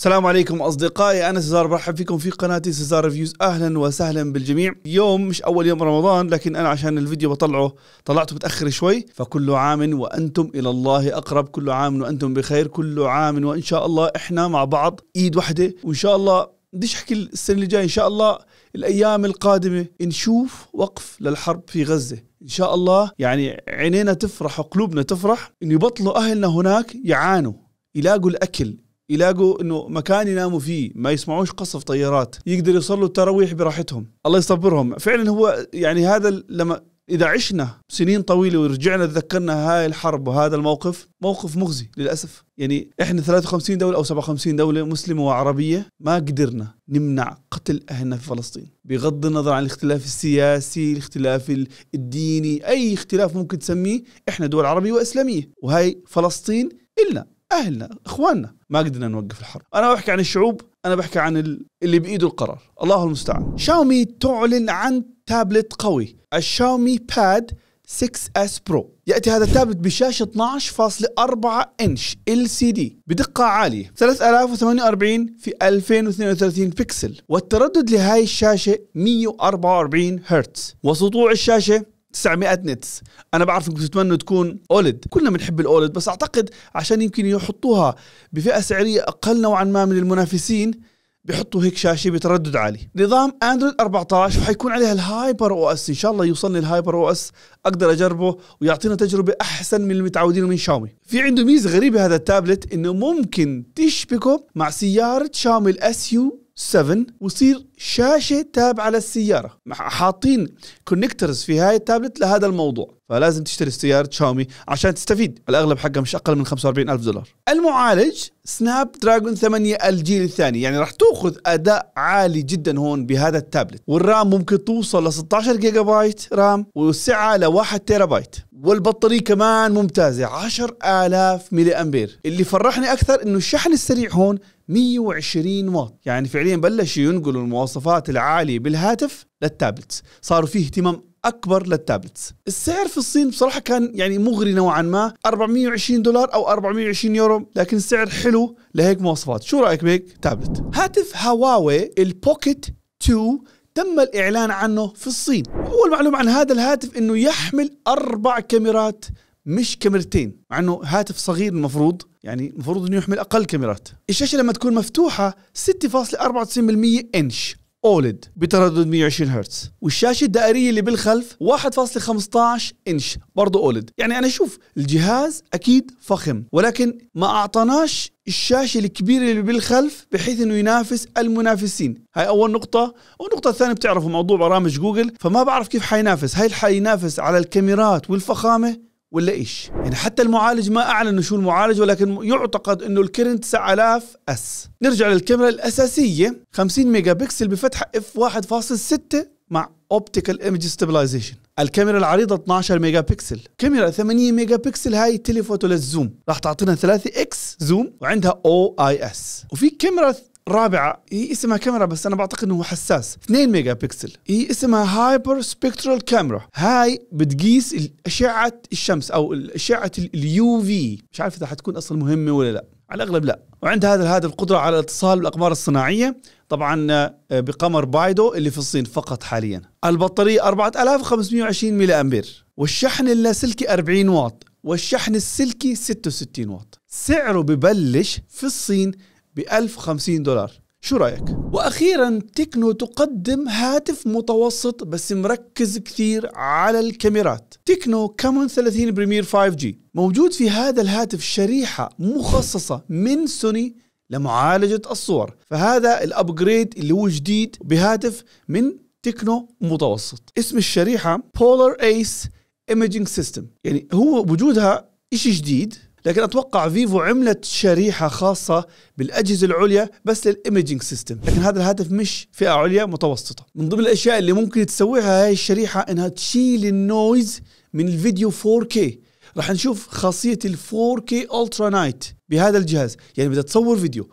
السلام عليكم اصدقائي انا سيزار برحب فيكم في قناتي سيزار ريفيوز اهلا وسهلا بالجميع يوم مش اول يوم رمضان لكن انا عشان الفيديو بطلعه طلعته متاخر شوي فكل عام وانتم الى الله اقرب كل عام وانتم بخير كل عام وان شاء الله احنا مع بعض ايد واحده وان شاء الله بديش احكي السنه اللي جايه ان شاء الله الايام القادمه نشوف وقف للحرب في غزه ان شاء الله يعني عينينا تفرح وقلوبنا تفرح انه يبطلوا اهلنا هناك يعانوا يلاقوا الاكل يلاقوا انه مكان يناموا فيه ما يسمعوش قصف طيارات يقدر يصلوا التراويح براحتهم الله يصبرهم فعلا هو يعني هذا لما اذا عشنا سنين طويله ورجعنا تذكرنا هاي الحرب وهذا الموقف موقف مخزي للاسف يعني احنا 53 دوله او 57 دوله مسلمه وعربيه ما قدرنا نمنع قتل اهلنا في فلسطين بغض النظر عن الاختلاف السياسي الاختلاف الديني اي اختلاف ممكن تسميه احنا دول عربيه واسلاميه وهي فلسطين إلنا اهلنا اخواننا ما قدرنا نوقف الحرب انا بحكي عن الشعوب انا بحكي عن اللي بايده القرار الله المستعان شاومي تعلن عن تابلت قوي الشاومي باد 6S Pro يأتي هذا التابلت بشاشة 12.4 إنش LCD بدقة عالية 3048 في 2032 بكسل والتردد لهذه الشاشة 144 هرتز وسطوع الشاشة 900 نتس انا بعرف انكم تتمنوا تكون اولد كلنا بنحب الاولد بس اعتقد عشان يمكن يحطوها بفئه سعريه اقل نوعا ما من المنافسين بيحطوا هيك شاشه بتردد عالي نظام اندرويد 14 وحيكون عليها الهايبر او اس ان شاء الله يوصلني الهايبر او اس اقدر اجربه ويعطينا تجربه احسن من المتعودين من شاومي في عنده ميزه غريبه هذا التابلت انه ممكن تشبكه مع سياره شاومي الاس يو 7 ويصير شاشه تابعه للسياره حاطين كونكترز في هاي التابلت لهذا الموضوع فلازم تشتري سيارة شاومي عشان تستفيد الأغلب حقها مش أقل من 45 ألف دولار المعالج سناب دراجون 8 الجيل الثاني يعني راح تأخذ أداء عالي جدا هون بهذا التابلت والرام ممكن توصل ل 16 جيجا بايت رام والسعة ل 1 تيرا بايت والبطارية كمان ممتازة 10000 ملي أمبير اللي فرحني أكثر إنه الشحن السريع هون 120 واط يعني فعليا بلشوا ينقلوا المواصفات العالية بالهاتف للتابلت صاروا فيه اهتمام اكبر للتابلتس السعر في الصين بصراحه كان يعني مغري نوعا ما 420 دولار او 420 يورو لكن السعر حلو لهيك مواصفات شو رايك بهيك تابلت هاتف هواوي البوكيت 2 تم الإعلان عنه في الصين أول معلومه عن هذا الهاتف أنه يحمل أربع كاميرات مش كاميرتين مع أنه هاتف صغير المفروض يعني المفروض أنه يحمل أقل كاميرات الشاشة لما تكون مفتوحة 6.94% إنش اولد بتردد 120 هرتز والشاشه الدائريه اللي بالخلف 1.15 انش برضه اولد يعني انا شوف الجهاز اكيد فخم ولكن ما اعطناش الشاشه الكبيره اللي بالخلف بحيث انه ينافس المنافسين هاي اول نقطه والنقطه الثانيه بتعرفوا موضوع برامج جوجل فما بعرف كيف حينافس هل حينافس على الكاميرات والفخامه ولا ايش يعني حتى المعالج ما اعلن شو المعالج ولكن يعتقد انه الكرنت 9000 اس نرجع للكاميرا الاساسيه 50 ميجا بكسل بفتحه اف 1.6 مع اوبتيكال ايمج ستابلايزيشن الكاميرا العريضه 12 ميجا بكسل كاميرا 8 ميجا بكسل هاي تليفوتو للزوم راح تعطينا 3 اكس زوم وعندها او اي اس وفي كاميرا رابعه هي اسمها كاميرا بس انا بعتقد انه هو حساس 2 ميجا بكسل هي اسمها هايبر سبكترال كاميرا هاي بتقيس اشعه الشمس او اشعه اليو في مش عارف اذا حتكون اصلا مهمه ولا لا على الاغلب لا وعند هذا هذه القدره على الاتصال بالاقمار الصناعيه طبعا آه، بقمر بايدو اللي في الصين فقط حاليا البطاريه 4520 ملي امبير والشحن اللاسلكي 40 واط والشحن السلكي 66 واط سعره ببلش في الصين ب 1050 دولار شو رايك؟ واخيرا تكنو تقدم هاتف متوسط بس مركز كثير على الكاميرات تكنو كامون 30 بريمير 5G موجود في هذا الهاتف شريحة مخصصة من سوني لمعالجة الصور فهذا الابجريد اللي هو جديد بهاتف من تكنو متوسط اسم الشريحة بولار ايس Imaging سيستم يعني هو وجودها شيء جديد لكن اتوقع فيفو عملت شريحه خاصه بالاجهزه العليا بس للايمجنج سيستم لكن هذا الهاتف مش فئه عليا متوسطه من ضمن الاشياء اللي ممكن تسويها هاي الشريحه انها تشيل النويز من الفيديو 4K راح نشوف خاصيه ال 4K Ultra Night بهذا الجهاز يعني بدها تصور فيديو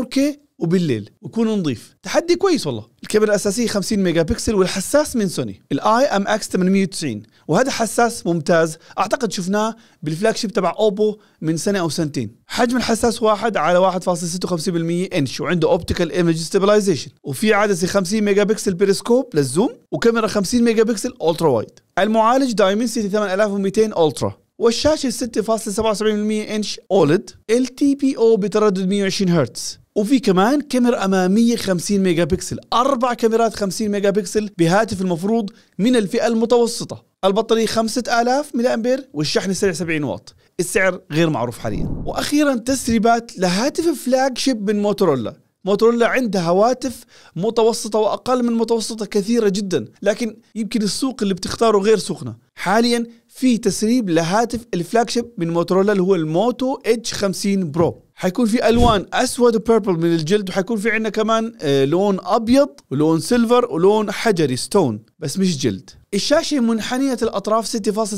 4K وبالليل ويكون نظيف تحدي كويس والله الكاميرا الاساسيه 50 ميجا بكسل والحساس من سوني الاي ام اكس 890 وهذا حساس ممتاز اعتقد شفناه بالفلاج شيب تبع اوبو من سنه او سنتين حجم الحساس واحد على 1.56% انش وعنده اوبتيكال ايمج ستابلايزيشن وفي عدسه 50 ميجا بكسل بيريسكوب للزوم وكاميرا 50 ميجا بكسل الترا وايد المعالج دايمنسيتي 8200 الترا والشاشه 6.77% انش اولد ال تي بي او بتردد 120 هرتز وفي كمان كاميرا اماميه 50 ميجا بكسل اربع كاميرات 50 ميجا بكسل بهاتف المفروض من الفئه المتوسطه البطاريه 5000 ملي امبير والشحن السريع 70 واط السعر غير معروف حاليا واخيرا تسريبات لهاتف فلاج شيب من موتورولا موتورولا عندها هواتف متوسطه واقل من متوسطه كثيره جدا لكن يمكن السوق اللي بتختاره غير سوقنا حاليا في تسريب لهاتف الفلاج شيب من موتورولا اللي هو الموتو اتش 50 برو حيكون في الوان اسود وبيربل من الجلد وحيكون في عندنا كمان آه، لون ابيض ولون سيلفر ولون حجري ستون بس مش جلد الشاشه منحنيه الاطراف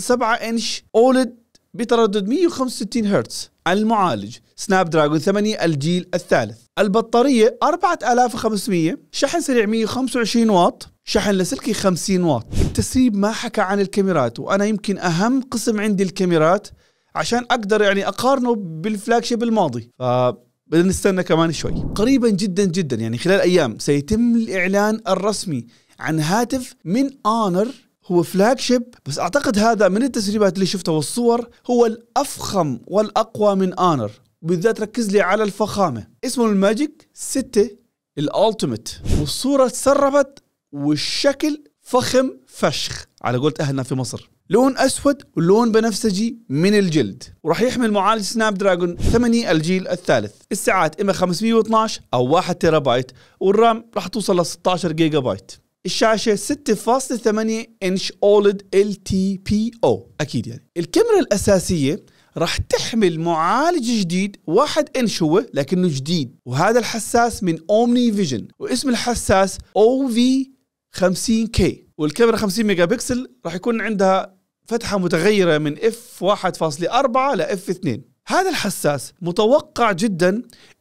6.7 انش اولد بتردد 165 هرتز المعالج سناب دراجون 8 الجيل الثالث البطارية 4500 شحن سريع 125 واط شحن لاسلكي 50 واط التسريب ما حكى عن الكاميرات وانا يمكن اهم قسم عندي الكاميرات عشان اقدر يعني اقارنه بالفلاج شيب الماضي ف بدنا نستنى كمان شوي قريبا جدا جدا يعني خلال ايام سيتم الاعلان الرسمي عن هاتف من اونر هو فلاج شيب بس اعتقد هذا من التسريبات اللي شفتها والصور هو الافخم والاقوى من اونر بالذات ركز لي على الفخامه اسمه الماجيك 6 الالتيميت والصوره تسربت والشكل فخم فشخ على قولت اهلنا في مصر لون اسود ولون بنفسجي من الجلد وراح يحمل معالج سناب دراجون 8 الجيل الثالث الساعات اما 512 او 1 تيرا بايت والرام راح توصل ل 16 جيجا بايت الشاشه 6.8 انش اولد ال تي بي او اكيد يعني الكاميرا الاساسيه راح تحمل معالج جديد واحد انش هو لكنه جديد وهذا الحساس من اومني فيجن واسم الحساس او في 50 كي والكاميرا 50 ميجا بكسل راح يكون عندها فتحة متغيرة من F1.4 ل F2 هذا الحساس متوقع جدا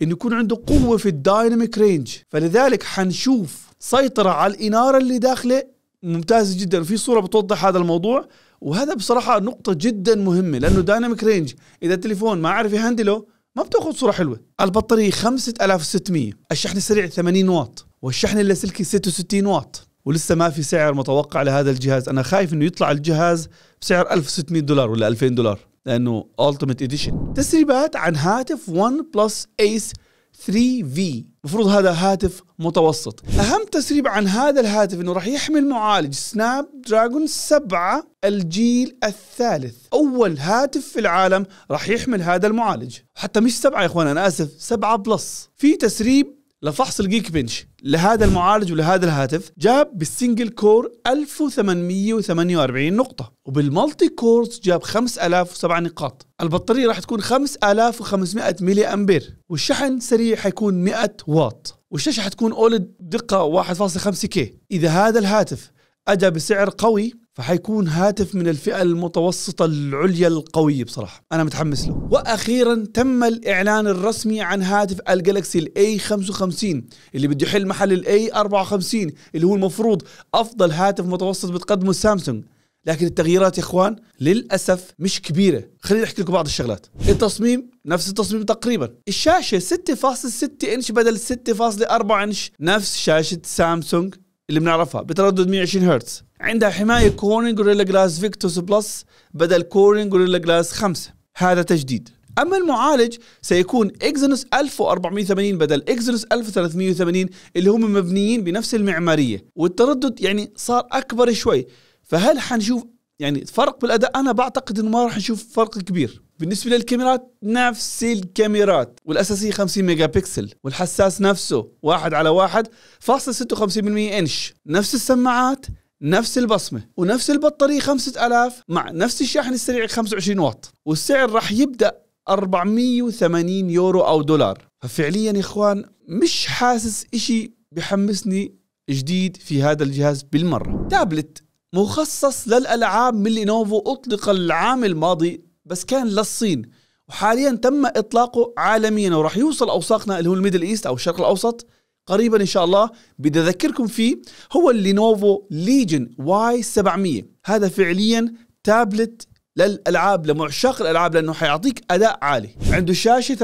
انه يكون عنده قوة في الدايناميك رينج فلذلك حنشوف سيطرة على الإنارة اللي داخله ممتازة جدا في صورة بتوضح هذا الموضوع وهذا بصراحة نقطة جدا مهمة لأنه دايناميك رينج إذا التليفون ما عرف يهندله ما بتاخذ صورة حلوة البطارية 5600 الشحن السريع 80 واط والشحن اللاسلكي 66 واط ولسه ما في سعر متوقع لهذا الجهاز انا خايف انه يطلع الجهاز بسعر 1600 دولار ولا 2000 دولار لانه التيميت اديشن تسريبات عن هاتف ون بلس ايس 3 في المفروض هذا هاتف متوسط اهم تسريب عن هذا الهاتف انه راح يحمل معالج سناب دراجون 7 الجيل الثالث اول هاتف في العالم راح يحمل هذا المعالج حتى مش 7 يا اخوان انا اسف 7 بلس في تسريب لفحص الجيك بنش لهذا المعالج ولهذا الهاتف جاب بالسنجل كور 1848 نقطة وبالمالتي كورز جاب 5007 نقاط البطارية راح تكون 5500 ملي أمبير والشحن سريع حيكون 100 واط والشاشة حتكون أولد دقة 1.5 كي إذا هذا الهاتف أجا بسعر قوي فحيكون هاتف من الفئة المتوسطة العليا القوية بصراحة أنا متحمس له وأخيرا تم الإعلان الرسمي عن هاتف الجالكسي a 55 اللي بده يحل محل الـ a 54 اللي هو المفروض أفضل هاتف متوسط بتقدمه سامسونج لكن التغييرات يا اخوان للاسف مش كبيره خليني احكي لكم بعض الشغلات التصميم نفس التصميم تقريبا الشاشه 6.6 انش بدل 6.4 انش نفس شاشه سامسونج اللي بنعرفها بتردد 120 هرتز عندها حمايه كورين جوريلا جلاس فيكتوس بلس بدل كورين جوريلا جلاس 5 هذا تجديد اما المعالج سيكون اكزينوس 1480 بدل اكزينوس 1380 اللي هم مبنيين بنفس المعماريه والتردد يعني صار اكبر شوي فهل حنشوف يعني فرق بالاداء انا بعتقد انه ما راح نشوف فرق كبير بالنسبه للكاميرات نفس الكاميرات والاساسيه 50 ميجا بكسل والحساس نفسه واحد على واحد فاصل 56 انش نفس السماعات نفس البصمه ونفس البطاريه 5000 مع نفس الشاحن السريع 25 واط والسعر راح يبدا 480 يورو او دولار ففعليا يا اخوان مش حاسس اشي بحمسني جديد في هذا الجهاز بالمره تابلت مخصص للالعاب من لينوفو اطلق العام الماضي بس كان للصين وحاليا تم اطلاقه عالميا وراح يوصل اوساقنا اللي هو الميدل ايست او الشرق الاوسط قريبا ان شاء الله بدي اذكركم فيه هو اللينوفو ليجن واي 700 هذا فعليا تابلت للالعاب لمعشاق الالعاب لانه حيعطيك اداء عالي عنده شاشه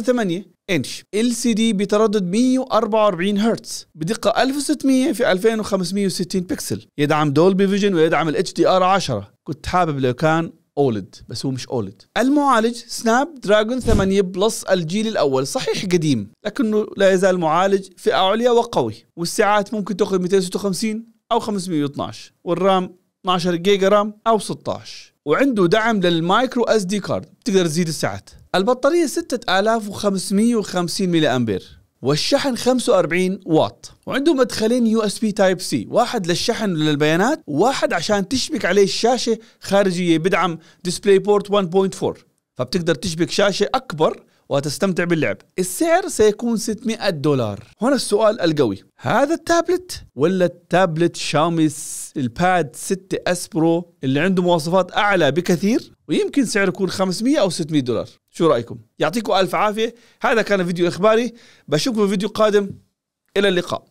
8.8 انش ال سي دي بتردد 144 هرتز بدقه 1600 في 2560 بكسل يدعم دولبي فيجن ويدعم الاتش دي ار 10 كنت حابب لو كان اولد بس هو مش اولد المعالج سناب دراجون 8 بلس الجيل الاول صحيح قديم لكنه لا يزال معالج فئه عليا وقوي والساعات ممكن تاخذ 256 او 512 والرام 12 جيجا رام او 16 وعنده دعم للمايكرو اس دي كارد بتقدر تزيد الساعات البطاريه 6550 ملي امبير والشحن 45 واط وعنده مدخلين يو اس بي تايب سي واحد للشحن للبيانات وواحد عشان تشبك عليه الشاشه خارجيه بدعم ديسبلاي بورت 1.4 فبتقدر تشبك شاشه اكبر وتستمتع باللعب السعر سيكون 600 دولار هنا السؤال القوي هذا التابلت ولا التابلت شاومي الباد 6 اس برو اللي عنده مواصفات اعلى بكثير ويمكن سعره يكون 500 او 600 دولار شو رايكم يعطيكم الف عافيه هذا كان فيديو اخباري بشوفكم في فيديو قادم الى اللقاء